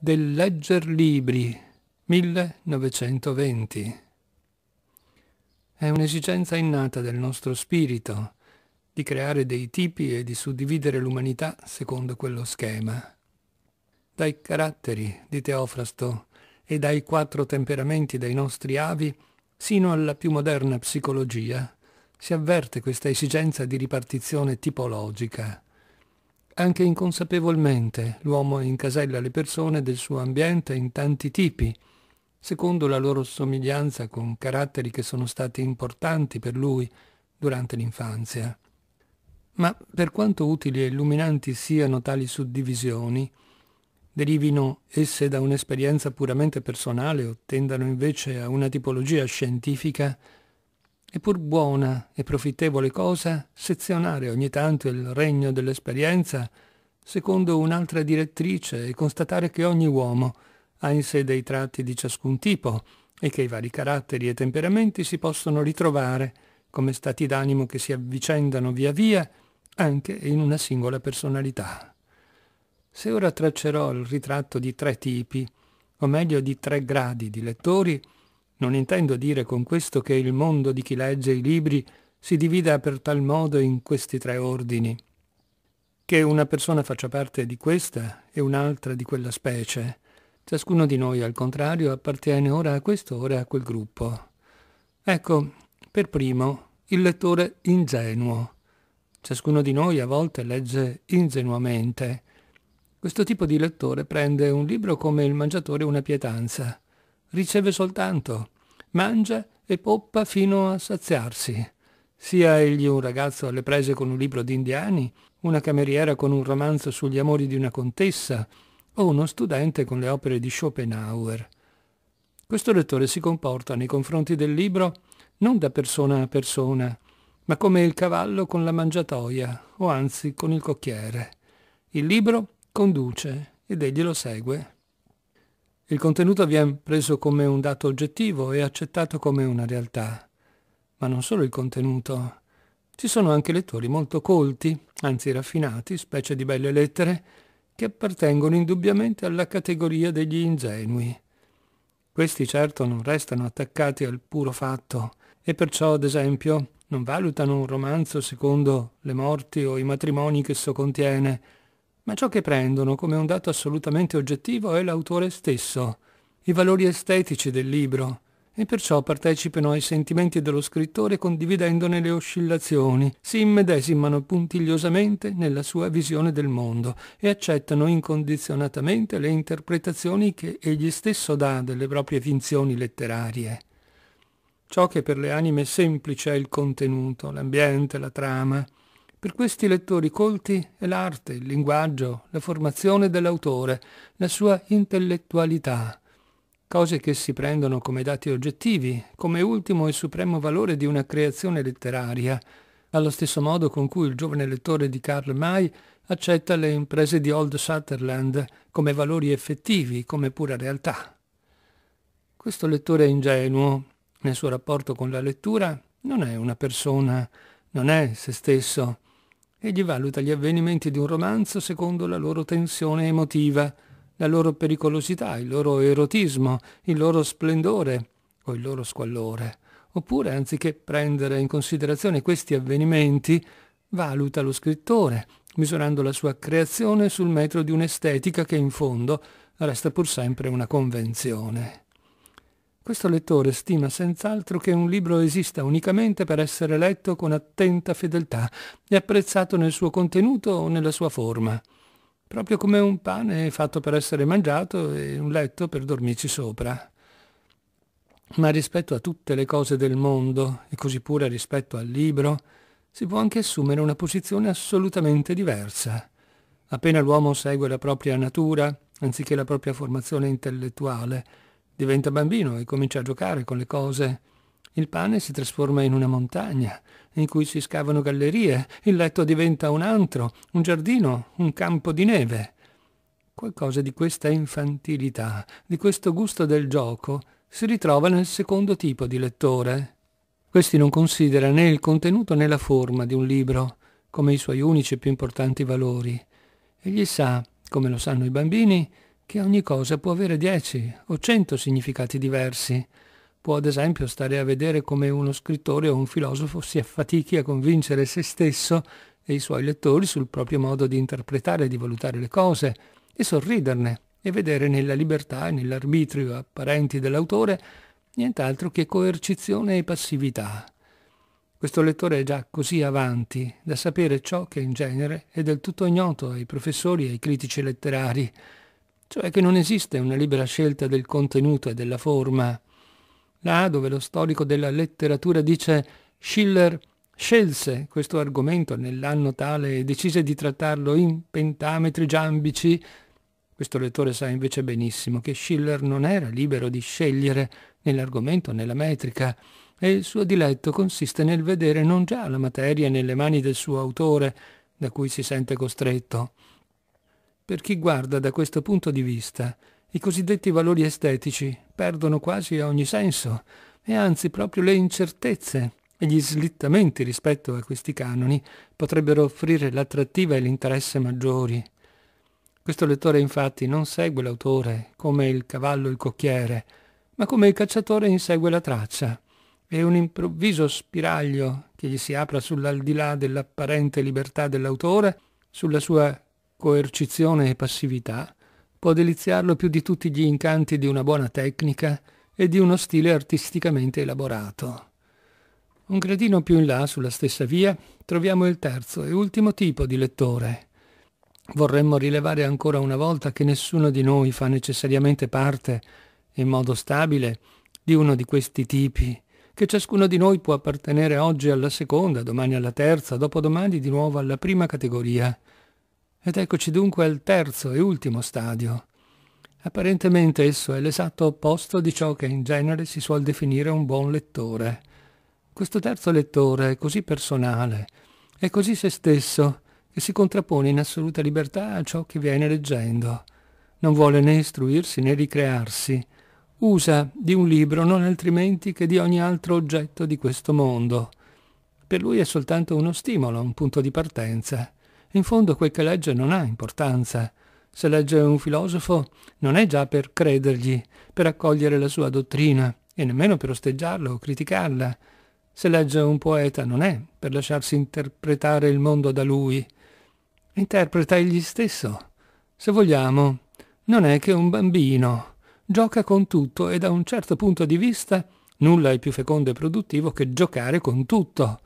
del Legger Libri 1920. È un'esigenza innata del nostro spirito di creare dei tipi e di suddividere l'umanità secondo quello schema. Dai caratteri di Teofrasto e dai quattro temperamenti dei nostri avi sino alla più moderna psicologia si avverte questa esigenza di ripartizione tipologica anche inconsapevolmente l'uomo incasella le persone del suo ambiente in tanti tipi, secondo la loro somiglianza con caratteri che sono stati importanti per lui durante l'infanzia. Ma per quanto utili e illuminanti siano tali suddivisioni, derivino esse da un'esperienza puramente personale o tendano invece a una tipologia scientifica, è pur buona e profittevole cosa sezionare ogni tanto il regno dell'esperienza secondo un'altra direttrice e constatare che ogni uomo ha in sé dei tratti di ciascun tipo e che i vari caratteri e temperamenti si possono ritrovare come stati d'animo che si avvicendano via via anche in una singola personalità. Se ora traccerò il ritratto di tre tipi, o meglio di tre gradi di lettori, non intendo dire con questo che il mondo di chi legge i libri si divida per tal modo in questi tre ordini. Che una persona faccia parte di questa e un'altra di quella specie. Ciascuno di noi, al contrario, appartiene ora a questo, ora a quel gruppo. Ecco, per primo, il lettore ingenuo. Ciascuno di noi a volte legge ingenuamente. Questo tipo di lettore prende un libro come il mangiatore una pietanza riceve soltanto, mangia e poppa fino a saziarsi. Sia egli un ragazzo alle prese con un libro di indiani, una cameriera con un romanzo sugli amori di una contessa, o uno studente con le opere di Schopenhauer. Questo lettore si comporta nei confronti del libro non da persona a persona, ma come il cavallo con la mangiatoia, o anzi con il cocchiere. Il libro conduce ed egli lo segue il contenuto viene preso come un dato oggettivo e accettato come una realtà. Ma non solo il contenuto. Ci sono anche lettori molto colti, anzi raffinati, specie di belle lettere, che appartengono indubbiamente alla categoria degli ingenui. Questi certo non restano attaccati al puro fatto e perciò, ad esempio, non valutano un romanzo secondo le morti o i matrimoni che esso contiene, ma ciò che prendono come un dato assolutamente oggettivo è l'autore stesso, i valori estetici del libro, e perciò partecipano ai sentimenti dello scrittore condividendone le oscillazioni, si immedesimano puntigliosamente nella sua visione del mondo e accettano incondizionatamente le interpretazioni che egli stesso dà delle proprie finzioni letterarie. Ciò che per le anime semplice è il contenuto, l'ambiente, la trama, per questi lettori colti è l'arte, il linguaggio, la formazione dell'autore, la sua intellettualità, cose che si prendono come dati oggettivi, come ultimo e supremo valore di una creazione letteraria, allo stesso modo con cui il giovane lettore di Karl May accetta le imprese di Old Sutherland come valori effettivi, come pura realtà. Questo lettore ingenuo, nel suo rapporto con la lettura, non è una persona, non è se stesso, Egli valuta gli avvenimenti di un romanzo secondo la loro tensione emotiva, la loro pericolosità, il loro erotismo, il loro splendore o il loro squallore. Oppure, anziché prendere in considerazione questi avvenimenti, valuta lo scrittore, misurando la sua creazione sul metro di un'estetica che in fondo resta pur sempre una convenzione questo lettore stima senz'altro che un libro esista unicamente per essere letto con attenta fedeltà e apprezzato nel suo contenuto o nella sua forma, proprio come un pane fatto per essere mangiato e un letto per dormirci sopra. Ma rispetto a tutte le cose del mondo, e così pure rispetto al libro, si può anche assumere una posizione assolutamente diversa. Appena l'uomo segue la propria natura, anziché la propria formazione intellettuale, diventa bambino e comincia a giocare con le cose. Il pane si trasforma in una montagna, in cui si scavano gallerie, il letto diventa un antro, un giardino, un campo di neve. Qualcosa di questa infantilità, di questo gusto del gioco, si ritrova nel secondo tipo di lettore. Questi non considera né il contenuto né la forma di un libro come i suoi unici e più importanti valori. Egli sa, come lo sanno i bambini, che ogni cosa può avere dieci o cento significati diversi. Può ad esempio stare a vedere come uno scrittore o un filosofo si affatichi a convincere se stesso e i suoi lettori sul proprio modo di interpretare e di valutare le cose, e sorriderne, e vedere nella libertà e nell'arbitrio apparenti dell'autore nient'altro che coercizione e passività. Questo lettore è già così avanti da sapere ciò che in genere è del tutto ignoto ai professori e ai critici letterari, cioè che non esiste una libera scelta del contenuto e della forma. Là dove lo storico della letteratura dice Schiller scelse questo argomento nell'anno tale e decise di trattarlo in pentametri giambici, questo lettore sa invece benissimo che Schiller non era libero di scegliere nell'argomento, nella metrica, e il suo diletto consiste nel vedere non già la materia nelle mani del suo autore, da cui si sente costretto, per chi guarda da questo punto di vista, i cosiddetti valori estetici perdono quasi ogni senso, e anzi proprio le incertezze e gli slittamenti rispetto a questi canoni potrebbero offrire l'attrattiva e l'interesse maggiori. Questo lettore infatti non segue l'autore come il cavallo e il cocchiere, ma come il cacciatore insegue la traccia. È un improvviso spiraglio che gli si apra sull'aldilà dell'apparente libertà dell'autore, sulla sua coercizione e passività, può deliziarlo più di tutti gli incanti di una buona tecnica e di uno stile artisticamente elaborato. Un gradino più in là, sulla stessa via, troviamo il terzo e ultimo tipo di lettore. Vorremmo rilevare ancora una volta che nessuno di noi fa necessariamente parte, in modo stabile, di uno di questi tipi, che ciascuno di noi può appartenere oggi alla seconda, domani alla terza, dopodomani di nuovo alla prima categoria. Ed eccoci dunque al terzo e ultimo stadio. Apparentemente esso è l'esatto opposto di ciò che in genere si suol definire un buon lettore. Questo terzo lettore è così personale, è così se stesso, che si contrappone in assoluta libertà a ciò che viene leggendo. Non vuole né istruirsi né ricrearsi. Usa di un libro non altrimenti che di ogni altro oggetto di questo mondo. Per lui è soltanto uno stimolo, un punto di partenza. In fondo quel che legge non ha importanza. Se legge un filosofo non è già per credergli, per accogliere la sua dottrina, e nemmeno per osteggiarla o criticarla. Se legge un poeta non è per lasciarsi interpretare il mondo da lui. Interpreta egli stesso. Se vogliamo, non è che un bambino. Gioca con tutto e da un certo punto di vista nulla è più fecondo e produttivo che giocare con tutto.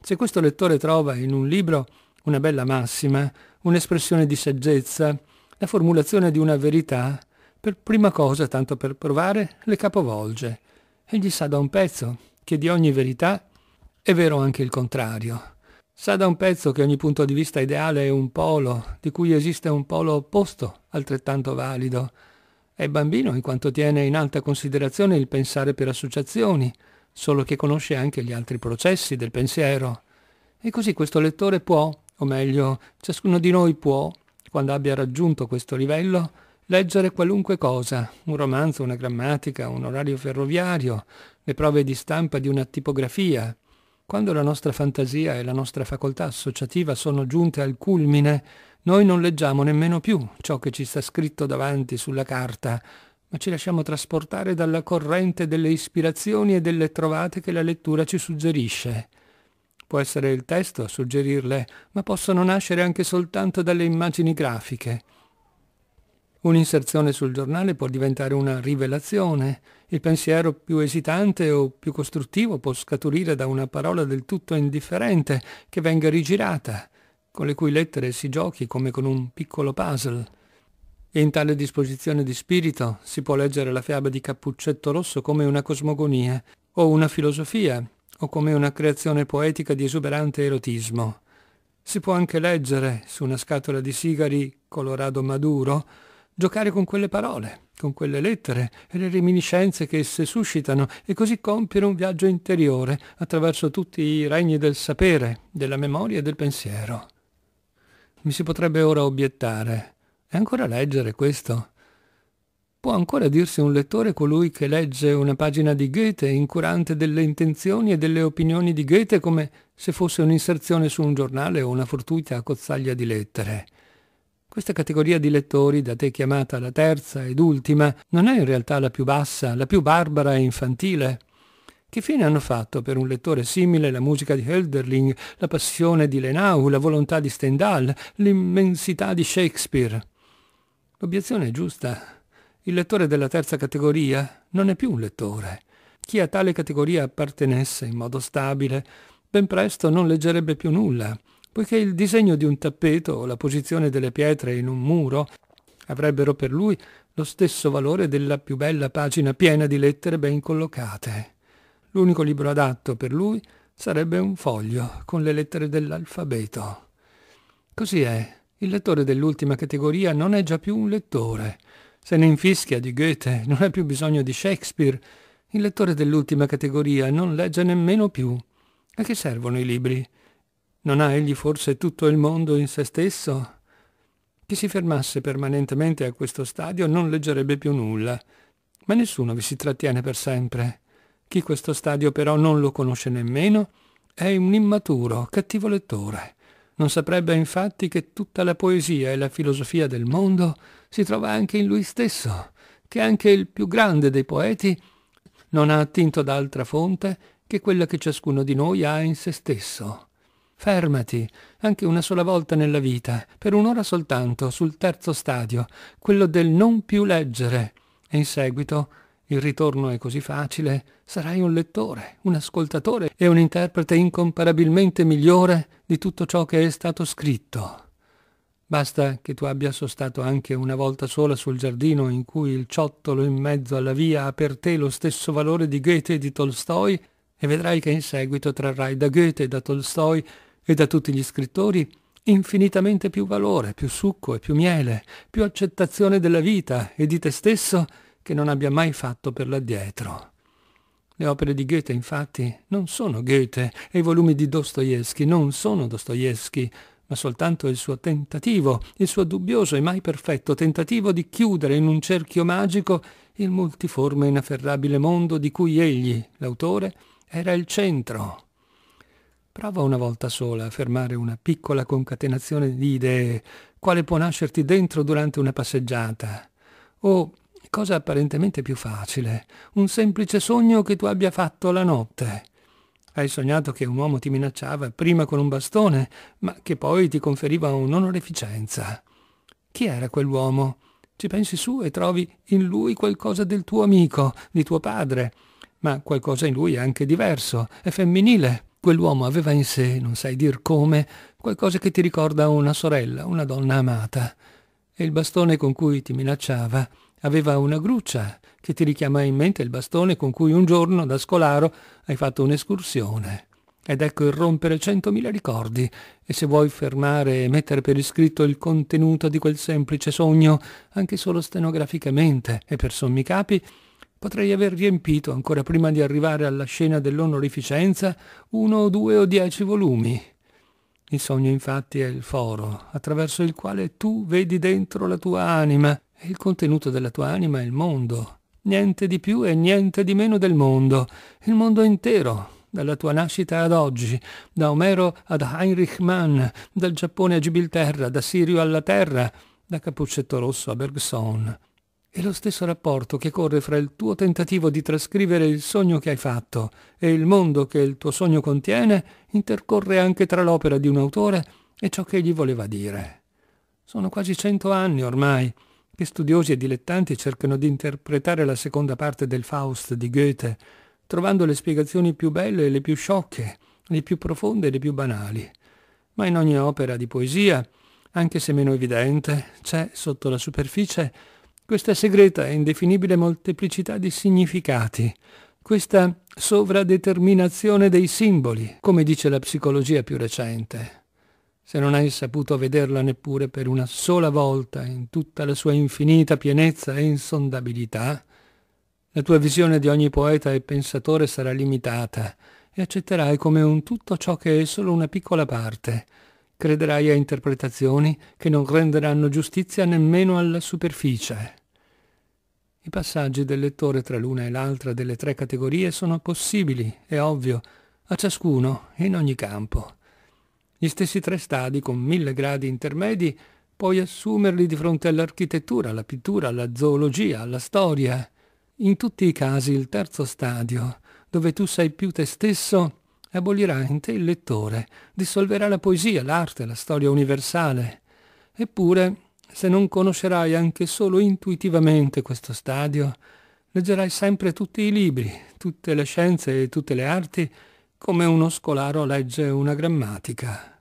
Se questo lettore trova in un libro una bella massima, un'espressione di saggezza, la formulazione di una verità, per prima cosa, tanto per provare, le capovolge. Egli sa da un pezzo che di ogni verità è vero anche il contrario. Sa da un pezzo che ogni punto di vista ideale è un polo, di cui esiste un polo opposto, altrettanto valido. È bambino in quanto tiene in alta considerazione il pensare per associazioni, solo che conosce anche gli altri processi del pensiero. E così questo lettore può, o meglio, ciascuno di noi può, quando abbia raggiunto questo livello, leggere qualunque cosa, un romanzo, una grammatica, un orario ferroviario, le prove di stampa di una tipografia. Quando la nostra fantasia e la nostra facoltà associativa sono giunte al culmine, noi non leggiamo nemmeno più ciò che ci sta scritto davanti sulla carta, ma ci lasciamo trasportare dalla corrente delle ispirazioni e delle trovate che la lettura ci suggerisce. Può essere il testo a suggerirle, ma possono nascere anche soltanto dalle immagini grafiche. Un'inserzione sul giornale può diventare una rivelazione, il pensiero più esitante o più costruttivo può scaturire da una parola del tutto indifferente che venga rigirata, con le cui lettere si giochi come con un piccolo puzzle. In tale disposizione di spirito si può leggere la fiaba di Cappuccetto Rosso come una cosmogonia o una filosofia o come una creazione poetica di esuberante erotismo. Si può anche leggere, su una scatola di sigari Colorado Maduro, giocare con quelle parole, con quelle lettere e le reminiscenze che esse suscitano e così compiere un viaggio interiore attraverso tutti i regni del sapere, della memoria e del pensiero. Mi si potrebbe ora obiettare, è ancora leggere questo? Può ancora dirsi un lettore colui che legge una pagina di Goethe incurante delle intenzioni e delle opinioni di Goethe come se fosse un'inserzione su un giornale o una fortuita cozzaglia di lettere. Questa categoria di lettori, da te chiamata la terza ed ultima, non è in realtà la più bassa, la più barbara e infantile. Che fine hanno fatto per un lettore simile la musica di Hölderling, la passione di Lenau, la volontà di Stendhal, l'immensità di Shakespeare? L'obiezione è giusta, il lettore della terza categoria non è più un lettore. Chi a tale categoria appartenesse in modo stabile, ben presto non leggerebbe più nulla, poiché il disegno di un tappeto o la posizione delle pietre in un muro avrebbero per lui lo stesso valore della più bella pagina piena di lettere ben collocate. L'unico libro adatto per lui sarebbe un foglio con le lettere dell'alfabeto. Così è, il lettore dell'ultima categoria non è già più un lettore, se ne infischia di Goethe, non ha più bisogno di Shakespeare. Il lettore dell'ultima categoria non legge nemmeno più. A che servono i libri? Non ha egli forse tutto il mondo in se stesso? Chi si fermasse permanentemente a questo stadio non leggerebbe più nulla, ma nessuno vi si trattiene per sempre. Chi questo stadio però non lo conosce nemmeno è un immaturo, cattivo lettore. Non saprebbe infatti che tutta la poesia e la filosofia del mondo si trova anche in lui stesso, che anche il più grande dei poeti non ha attinto da altra fonte che quella che ciascuno di noi ha in se stesso. Fermati, anche una sola volta nella vita, per un'ora soltanto, sul terzo stadio, quello del non più leggere, e in seguito il ritorno è così facile, sarai un lettore, un ascoltatore e un interprete incomparabilmente migliore di tutto ciò che è stato scritto. Basta che tu abbia sostato anche una volta sola sul giardino in cui il ciottolo in mezzo alla via ha per te lo stesso valore di Goethe e di Tolstoi e vedrai che in seguito trarrai da Goethe, da Tolstoi e da tutti gli scrittori infinitamente più valore, più succo e più miele, più accettazione della vita e di te stesso che non abbia mai fatto per l'addietro. Le opere di Goethe, infatti, non sono Goethe e i volumi di Dostoevsky non sono Dostoevsky, ma soltanto il suo tentativo, il suo dubbioso e mai perfetto tentativo di chiudere in un cerchio magico il multiforme e inafferrabile mondo di cui egli, l'autore, era il centro. Prova una volta sola a fermare una piccola concatenazione di idee, quale può nascerti dentro durante una passeggiata. O, cosa apparentemente più facile, un semplice sogno che tu abbia fatto la notte. Hai sognato che un uomo ti minacciava prima con un bastone, ma che poi ti conferiva un'onoreficenza. Chi era quell'uomo? Ci pensi su e trovi in lui qualcosa del tuo amico, di tuo padre, ma qualcosa in lui è anche diverso, è femminile. Quell'uomo aveva in sé, non sai dir come, qualcosa che ti ricorda una sorella, una donna amata. E il bastone con cui ti minacciava aveva una gruccia che ti richiama in mente il bastone con cui un giorno da scolaro hai fatto un'escursione. Ed ecco irrompere centomila ricordi, e se vuoi fermare e mettere per iscritto il contenuto di quel semplice sogno, anche solo stenograficamente e per sommi capi, potrei aver riempito, ancora prima di arrivare alla scena dell'onorificenza, uno, o due o dieci volumi. Il sogno infatti è il foro, attraverso il quale tu vedi dentro la tua anima, il contenuto della tua anima è il mondo, niente di più e niente di meno del mondo, il mondo intero, dalla tua nascita ad oggi, da Omero ad Heinrich Mann, dal Giappone a Gibilterra, da Sirio alla Terra, da Cappuccetto Rosso a Bergson. È lo stesso rapporto che corre fra il tuo tentativo di trascrivere il sogno che hai fatto e il mondo che il tuo sogno contiene intercorre anche tra l'opera di un autore e ciò che gli voleva dire. Sono quasi cento anni ormai che studiosi e dilettanti cercano di interpretare la seconda parte del Faust di Goethe, trovando le spiegazioni più belle e le più sciocche, le più profonde e le più banali. Ma in ogni opera di poesia, anche se meno evidente, c'è sotto la superficie questa segreta e indefinibile molteplicità di significati, questa sovradeterminazione dei simboli, come dice la psicologia più recente, se non hai saputo vederla neppure per una sola volta in tutta la sua infinita pienezza e insondabilità, la tua visione di ogni poeta e pensatore sarà limitata e accetterai come un tutto ciò che è solo una piccola parte. Crederai a interpretazioni che non renderanno giustizia nemmeno alla superficie. I passaggi del lettore tra l'una e l'altra delle tre categorie sono possibili, è ovvio, a ciascuno in ogni campo gli stessi tre stadi con mille gradi intermedi, puoi assumerli di fronte all'architettura, alla pittura, alla zoologia, alla storia. In tutti i casi il terzo stadio, dove tu sei più te stesso, abolirà in te il lettore, dissolverà la poesia, l'arte, la storia universale. Eppure, se non conoscerai anche solo intuitivamente questo stadio, leggerai sempre tutti i libri, tutte le scienze e tutte le arti, come uno scolaro legge una grammatica.